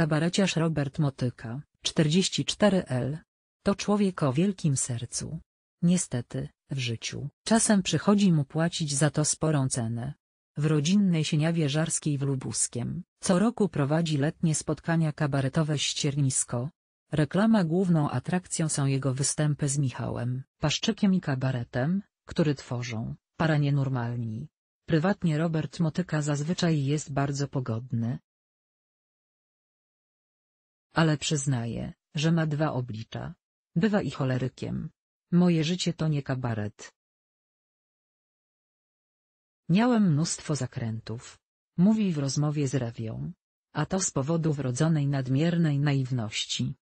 Kabareciarz Robert Motyka, 44L. To człowiek o wielkim sercu. Niestety, w życiu, czasem przychodzi mu płacić za to sporą cenę. W rodzinnej Sieniawie Żarskiej w Lubuskiem, co roku prowadzi letnie spotkania kabaretowe Ściernisko. Reklama główną atrakcją są jego występy z Michałem, Paszczykiem i kabaretem, który tworzą, para nienormalni. Prywatnie Robert Motyka zazwyczaj jest bardzo pogodny, ale przyznaję, że ma dwa oblicza. Bywa i cholerykiem. Moje życie to nie kabaret. Miałem mnóstwo zakrętów. Mówi w rozmowie z Rewią. A to z powodu wrodzonej nadmiernej naiwności.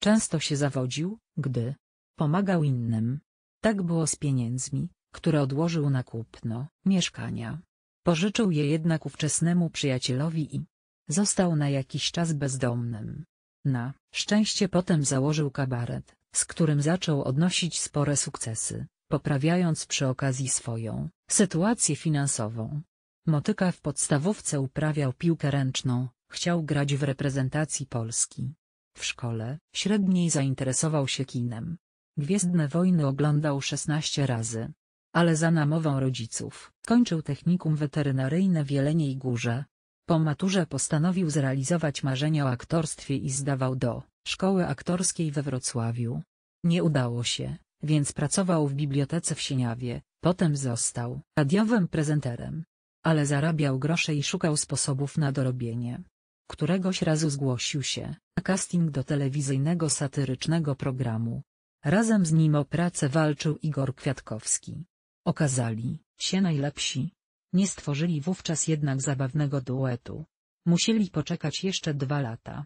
Często się zawodził, gdy pomagał innym. Tak było z pieniędzmi, które odłożył na kupno mieszkania. Pożyczył je jednak ówczesnemu przyjacielowi i Został na jakiś czas bezdomnym. Na szczęście potem założył kabaret, z którym zaczął odnosić spore sukcesy, poprawiając przy okazji swoją sytuację finansową. Motyka w podstawówce uprawiał piłkę ręczną, chciał grać w reprezentacji Polski. W szkole średniej zainteresował się kinem. Gwiezdne wojny oglądał 16 razy. Ale za namową rodziców kończył technikum weterynaryjne w Jeleniej Górze, po maturze postanowił zrealizować marzenia o aktorstwie i zdawał do szkoły aktorskiej we Wrocławiu. Nie udało się, więc pracował w bibliotece w Sieniawie, potem został radiowym prezenterem. Ale zarabiał grosze i szukał sposobów na dorobienie. Któregoś razu zgłosił się na casting do telewizyjnego satyrycznego programu. Razem z nim o pracę walczył Igor Kwiatkowski. Okazali się najlepsi nie stworzyli wówczas jednak zabawnego duetu. Musieli poczekać jeszcze dwa lata.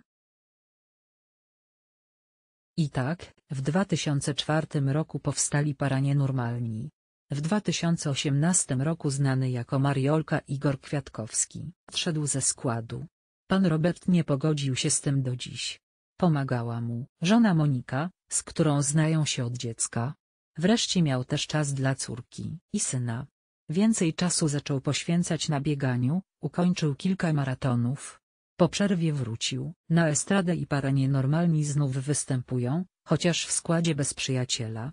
I tak, w 2004 roku powstali para nienormalni. W 2018 roku znany jako Mariolka Igor Kwiatkowski odszedł ze składu. Pan Robert nie pogodził się z tym do dziś. Pomagała mu żona Monika, z którą znają się od dziecka. Wreszcie miał też czas dla córki i syna. Więcej czasu zaczął poświęcać na bieganiu, ukończył kilka maratonów. Po przerwie wrócił, na estradę i para nienormalni znów występują, chociaż w składzie bez przyjaciela,